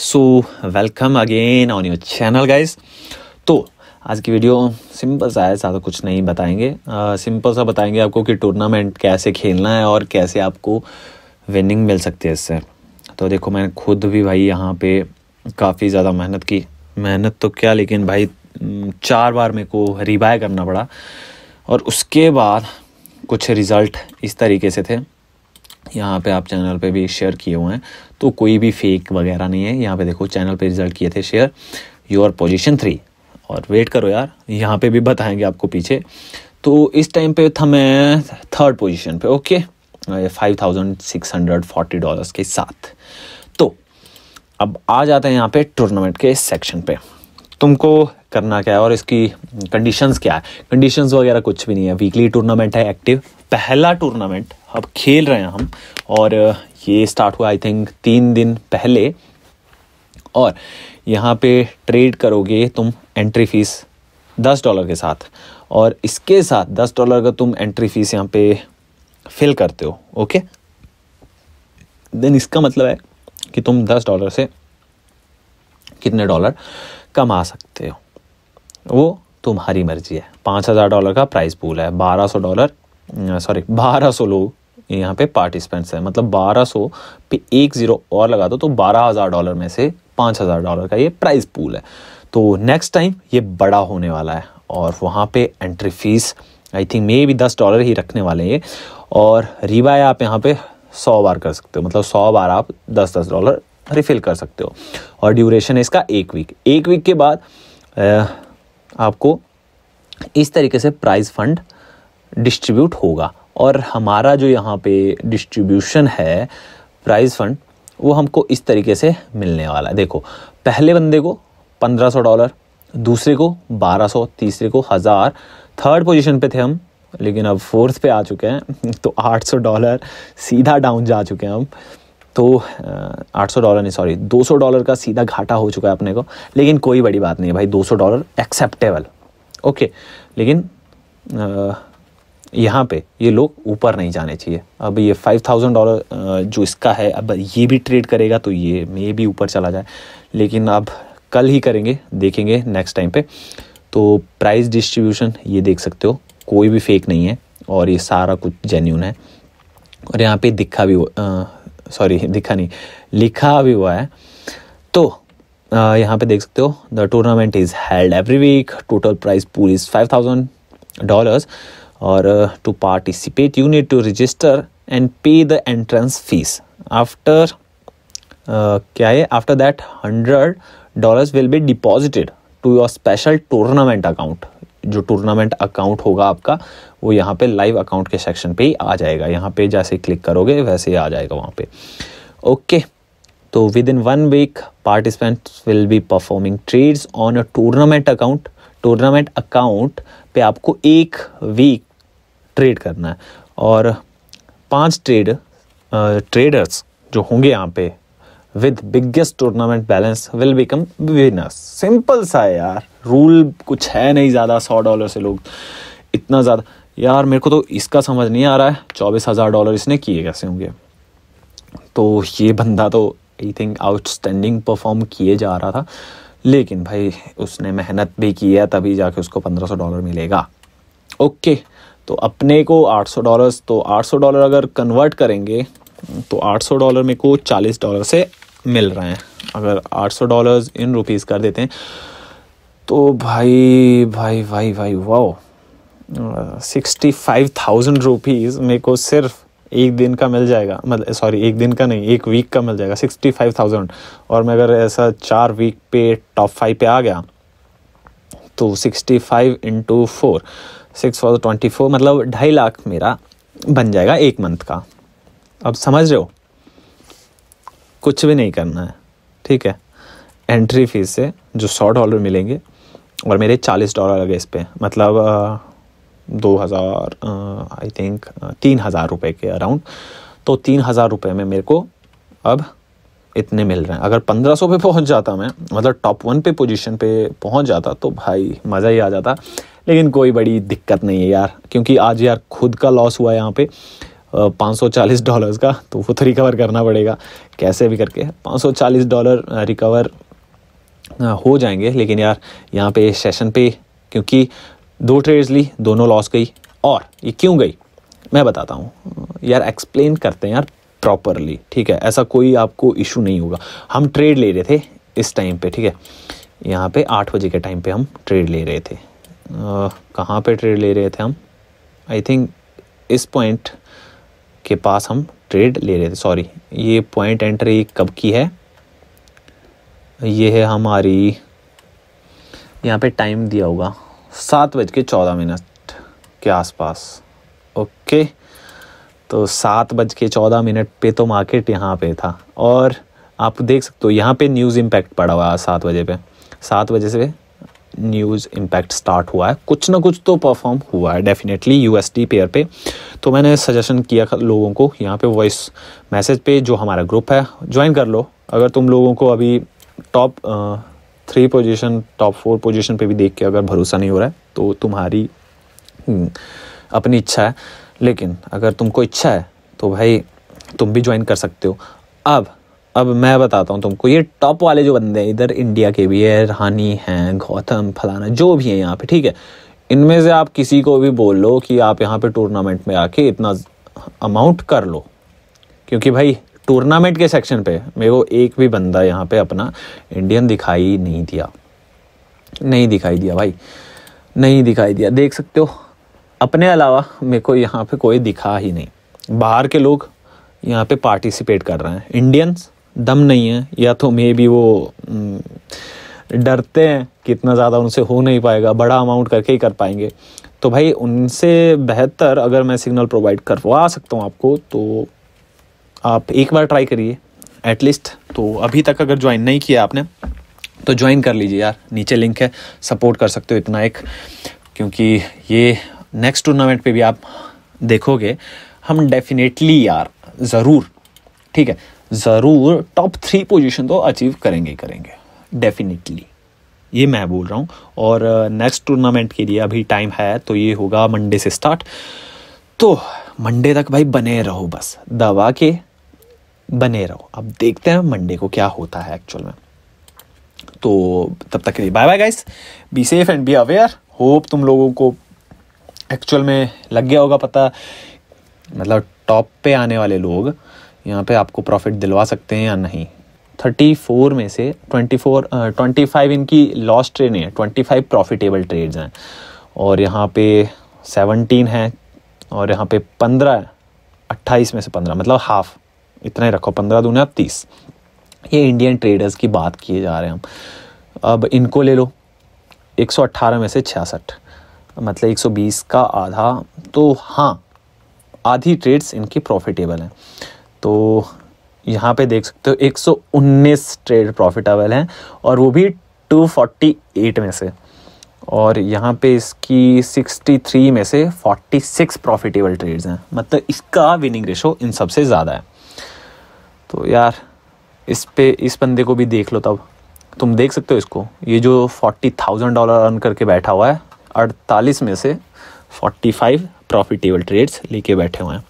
So welcome again on your channel guys तो आज की वीडियो सिंपल सा है ज़्यादा कुछ नहीं बताएंगे सिंपल सिंपल सा बताएंगे आपको कि टूर्नामेंट कैसे खेलना है और कैसे आपको विनिंग मिल सकती है इससे तो देखो मैंने खुद भी भाई यहाँ पे काफ़ी ज़्यादा मेहनत की मेहनत तो क्या लेकिन भाई चार बार मेरे को रिबाय करना पड़ा और उसके बाद कुछ रिज़ल्ट इस तरीके से थे यहाँ पे आप चैनल पे भी शेयर किए हुए हैं तो कोई भी फेक वगैरह नहीं है यहाँ पे देखो चैनल पे रिजल्ट किए थे शेयर योर पोजीशन थ्री और वेट करो यार यहाँ पे भी बताएंगे आपको पीछे तो इस टाइम पे था मैं थर्ड पोजीशन पे okay five thousand six hundred forty dollars के साथ तो अब आ जाते हैं यहाँ पे टूर्नामेंट के सेक्शन पे तुमको करना क्या है और इसकी कंडीशंस क्या है कंडीशंस वगैरह कुछ भी नहीं है वीकली टूर्नामेंट है एक्टिव पहला टूर्नामेंट अब खेल रहे हैं हम और ये स्टार्ट हुआ आई थिंक तीन दिन पहले और यहाँ पे ट्रेड करोगे तुम एंट्री फ़ीस दस डॉलर के साथ और इसके साथ दस डॉलर का तुम एंट्री फ़ीस यहाँ पे फिल करते हो ओके देन इसका मतलब है कि तुम दस डॉलर से कितने डॉलर कमा सकते हो वो तुम्हारी मर्जी है पाँच हज़ार डॉलर का प्राइस पूल है बारह सौ डॉलर सॉरी बारह सौ लोग यहाँ पे पार्टिसिपेंट्स हैं मतलब बारह सौ पे एक ज़ीरो और लगा दो तो बारह हज़ार डॉलर में से पाँच हज़ार डॉलर का ये प्राइस पूल है तो नेक्स्ट टाइम ये बड़ा होने वाला है और वहाँ पे entry fees I think may भी दस डॉलर ही रखने वाले हैं ये और रिवाय आप यहाँ पे सौ बार कर सकते हो मतलब सौ बार आप दस दस डॉलर रिफिल कर सकते हो और ड्यूरेशन है इसका एक वीक एक वीक के बाद आपको इस तरीके से प्राइज़ फंड डिस्ट्रीब्यूट होगा और हमारा जो यहाँ पे डिस्ट्रीब्यूशन है प्राइज़ फंड वो हमको इस तरीके से मिलने वाला है देखो पहले बंदे को पंद्रह सौ डॉलर दूसरे को बारह सौ तीसरे को हज़ार थर्ड पोजीशन पे थे हम लेकिन अब फोर्थ पे आ चुके हैं तो आठ सौ डॉलर सीधा डाउन जा चुके हैं हम तो आठ सौ डॉलर नहीं सॉरी दो सौ डॉलर का सीधा घाटा हो चुका है अपने को लेकिन कोई बड़ी बात नहीं है भाई दो सौ डॉलर एक्सेप्टेबल ओके लेकिन आ, यहाँ पे ये लोग ऊपर नहीं जाने चाहिए अब ये फाइव थाउजेंड डॉलर जो इसका है अब ये भी ट्रेड करेगा तो ये मे भी ऊपर चला जाए लेकिन अब कल ही करेंगे देखेंगे नेक्स्ट टाइम पे तो प्राइस डिस्ट्रीब्यूशन ये देख सकते हो कोई भी फेक नहीं है और ये सारा कुछ जेन्यून है और यहाँ पे दिखा भी सॉरी दिखा नहीं लिखा भी हुआ है तो यहाँ पे देख सकते हो the tournament is held every week total price पूरी इज़ फाइव थाउजेंड डॉलर्स और to participate you need to register and pay the entrance fees after क्या है after that hundred dollars will be deposited to your special tournament account जो tournament account होगा आपका वो यहाँ पे लाइव अकाउंट के सेक्शन पे ही आ जाएगा यहाँ पे जैसे क्लिक करोगे वैसे ही आ जाएगा वहाँ पे ओके okay. तो within one week participants will be performing trades on a tournament account tournament account पे आपको एक वीक ट्रेड करना है और पांच ट्रेड ट्रेडर्स जो होंगे यहाँ पे with biggest tournament balance will become winners simple सा है यार रूल कुछ है नहीं ज़्यादा सौ डॉलर से लोग इतना ज़्यादा यार मेरे को तो इसका समझ नहीं आ रहा है चौबीस हज़ार डॉलर इसने किए कैसे होंगे तो ये बंदा तो आई थिंक आउटस्टैंडिंग परफॉर्म किए जा रहा था लेकिन भाई उसने मेहनत भी की है तभी जाके उसको पंद्रह सौ डॉलर मिलेगा ओके okay. तो अपने को 800 डॉलर्स तो 800 डॉलर अगर कन्वर्ट करेंगे तो 800 डॉलर में को 40 डॉलर से मिल रहे हैं अगर 800 डॉलर्स इन रुपीस कर देते हैं तो भाई भाई भाई भाई wow sixty five thousand rupees मेरे को सिर्फ एक दिन का मिल जाएगा मतलब सॉरी एक दिन का नहीं एक वीक का मिल जाएगा सिक्सटी फाइव थाउजेंड और मैं अगर ऐसा चार वीक पे टॉप फाइव पे आ गया तो sixty five into four six four twenty four मतलब ढाई लाख मेरा बन जाएगा एक मंथ का अब समझ रहे हो कुछ भी नहीं करना है ठीक है एंट्री फीस से जो सौ डॉलर मिलेंगे और मेरे चालीस डॉलर लगे इस पर मतलब दो हज़ार आई थिंक तीन हज़ार रुपये के अराउंड तो तीन हज़ार रुपये में मेरे को अब इतने मिल रहे हैं अगर पंद्रह सौ पे पहुंच जाता मैं मतलब टॉप वन पे पोजीशन पे पहुंच जाता तो भाई मज़ा ही आ जाता लेकिन कोई बड़ी दिक्कत नहीं है यार क्योंकि आज यार खुद का लॉस हुआ है यहाँ पे पाँच सौ चालीस डॉलर्स का तो वो तो रिकवर करना पड़ेगा कैसे भी करके पाँच सौ चालीस डॉलर रिकवर हो जाएंगे लेकिन यार यहाँ पे सेशन पे क्योंकि दो ट्रेड्स ली दोनों लॉस गई और ये क्यों गई मैं बताता हूँ यार एक्सप्लेन करते हैं यार प्रॉपरली ठीक है ऐसा कोई आपको इशू नहीं होगा हम ट्रेड ले रहे थे इस टाइम पे ठीक है यहाँ पे आठ बजे के टाइम पे हम ट्रेड ले रहे थे कहाँ पे ट्रेड ले रहे थे हम आई थिंक इस पॉइंट के पास हम ट्रेड ले रहे थे सॉरी ये पॉइंट एंट्री कब की है ये है हमारी यहाँ पे टाइम दिया होगा सात बज के चौदह मिनट के आसपास ओके तो सात बज के चौदह मिनट पे तो मार्केट यहाँ पे था और आप देख सकते हो यहाँ पे न्यूज़ इम्पैक्ट पड़ा हुआ है सात बजे पे सात बजे से न्यूज़ इम्पैक्ट स्टार्ट हुआ है कुछ ना कुछ तो परफॉर्म हुआ है डेफिनेटली यू एस पेयर पे तो मैंने सजेशन किया लोगों को यहाँ पे वॉइस मैसेज पे जो हमारा ग्रुप है ज्वाइन कर लो अगर तुम लोगों को अभी top three position top four position पे भी देख के अगर भरोसा नहीं हो रहा है तो तुम्हारी हम्म, अपनी इच्छा है लेकिन अगर तुमको इच्छा है तो भाई तुम भी ज्वाइन कर सकते हो अब अब मैं बताता हूँ तुमको ये टॉप वाले जो बंदे हैं इधर इंडिया के भी है रहानी हैं गौतम फलाना जो भी हैं यहाँ पे ठीक है इनमें से आप किसी को भी बोल लो कि आप यहाँ पे टूर्नामेंट में आके इतना अमाउंट कर लो क्योंकि भाई टूर्नामेंट के सेक्शन पे मेरे को एक भी बंदा यहाँ पे अपना इंडियन दिखाई नहीं दिया नहीं दिखाई दिया भाई नहीं दिखाई दिया देख सकते हो अपने अलावा मेरे को यहाँ पे कोई दिखा ही नहीं बाहर के लोग यहाँ पे पार्टिसिपेट कर रहे हैं इंडियंस दम नहीं है या तो मे भी वो हम्म, डरते हैं कि इतना ज़्यादा उनसे हो नहीं पाएगा बड़ा अमाउंट करके ही कर पाएंगे तो भाई उनसे बेहतर अगर मैं सिग्नल प्रोवाइड करवा सकता हूँ आपको तो आप एक बार ट्राई करिए एटलीस्ट तो अभी तक अगर ज्वाइन नहीं किया आपने तो ज्वाइन कर लीजिए यार नीचे लिंक है सपोर्ट कर सकते हो इतना एक क्योंकि ये नेक्स्ट टूर्नामेंट पे भी आप देखोगे हम डेफिनेटली यार ज़रूर ठीक है ज़रूर टॉप थ्री पोजीशन तो अचीव करेंगे ही करेंगे डेफिनेटली ये मैं बोल रहा हूँ और नेक्स्ट uh, टूर्नामेंट के लिए अभी टाइम है तो ये होगा मंडे से स्टार्ट तो मंडे तक भाई बने रहो बस दवा के बने रहो अब देखते हैं मंडे को क्या होता है एक्चुअल में तो तब तक के लिए bye bye guys be safe and be aware hope तुम लोगों को एक्चुअल में लग गया होगा पता मतलब टॉप पे आने वाले लोग यहाँ पे आपको प्रॉफिट दिलवा सकते हैं या नहीं 34 में से 24 ट्वेंटी फाइव इनकी लॉस ट्रेड है 25 प्रॉफिटेबल ट्रेड्स हैं और यहाँ पे 17 है और यहाँ पे 15 28 में से 15 मतलब हाफ इतना ही रखो 15 दूना तीस ये इंडियन ट्रेडर्स की बात किए जा रहे हैं हम अब इनको ले लो 118 में से छियासठ मतलब 120 का आधा तो हाँ आधी ट्रेड्स इनकी प्रॉफिटेबल हैं तो यहाँ पे देख सकते हो 119 ट्रेड प्रॉफिटेबल हैं और वो भी 248 में से और यहाँ पे इसकी 63 में से 46 प्रॉफिटेबल ट्रेड्स हैं मतलब इसका विनिंग रेशो इन सबसे ज़्यादा है तो यार इस पे इस बंदे को भी देख लो तब तुम देख सकते हो इसको ये जो फोर्टी थाउजेंड डॉलर अर्न करके बैठा हुआ है अड़तालीस में से फोर्टी फाइव प्रॉफिटेबल ट्रेड्स लेके बैठे हुए हैं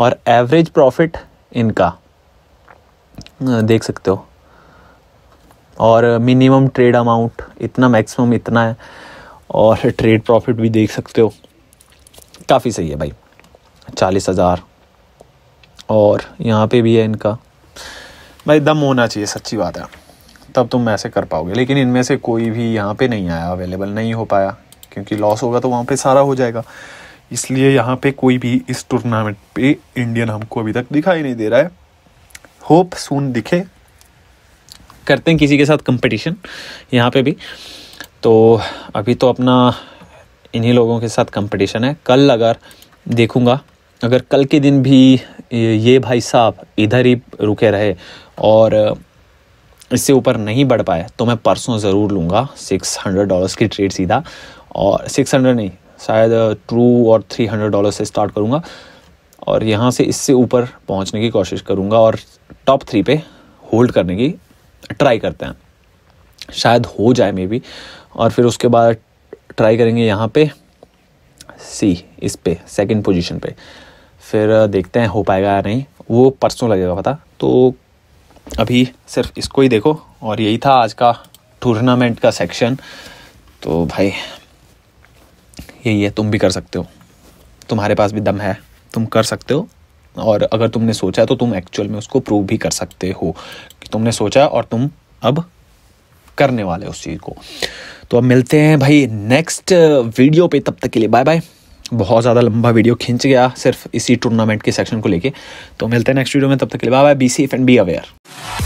और एवरेज प्रॉफिट इनका देख सकते हो और मिनिमम ट्रेड अमाउंट इतना मैक्सिमम इतना है और ट्रेड प्रॉफिट भी देख सकते हो काफ़ी सही है भाई चालीस हज़ार और यहाँ पे भी है इनका भाई दम होना चाहिए सच्ची बात है तब तुम ऐसे कर पाओगे लेकिन इनमें से कोई भी यहाँ पे नहीं आया अवेलेबल नहीं हो पाया क्योंकि लॉस होगा तो वहाँ पे सारा हो जाएगा इसलिए यहाँ पे कोई भी इस टूर्नामेंट पे इंडियन हमको अभी तक दिखाई नहीं दे रहा है होप सून दिखे करते हैं किसी के साथ कंपटीशन यहाँ पे भी तो अभी तो अपना इन्हीं लोगों के साथ कंपटीशन है कल अगर देखूँगा अगर कल के दिन भी ये भाई साहब इधर ही रुके रहे और इससे ऊपर नहीं बढ़ पाए तो मैं परसों ज़रूर लूँगा सिक्स हंड्रेड डॉलर्स की ट्रेड सीधा और सिक्स हंड्रेड नहीं शायद टू uh, और थ्री हंड्रेड डॉलर से स्टार्ट करूँगा और यहाँ से इससे ऊपर पहुँचने की कोशिश करूँगा और टॉप थ्री पे होल्ड करने की ट्राई करते हैं शायद हो जाए मे बी और फिर उसके बाद ट्राई करेंगे यहाँ पे सी इस पे सेकंड पोजीशन पे फिर uh, देखते हैं हो पाएगा या नहीं वो परसों लगेगा पता तो अभी सिर्फ इसको ही देखो और यही था आज का टूर्नामेंट का सेक्शन तो भाई यही है तुम भी कर सकते हो तुम्हारे पास भी दम है तुम कर सकते हो और अगर तुमने सोचा तो तुम एक्चुअल में उसको प्रूव भी कर सकते हो कि तुमने सोचा और तुम अब करने वाले उस चीज़ को तो अब मिलते हैं भाई नेक्स्ट वीडियो पे तब तक के लिए बाय बाय बहुत ज़्यादा लंबा वीडियो खींच गया सिर्फ इसी टूर्नामेंट के सेक्शन को लेके तो मिलते हैं नेक्स्ट वीडियो में तब तक के लिए bye bye be safe and be aware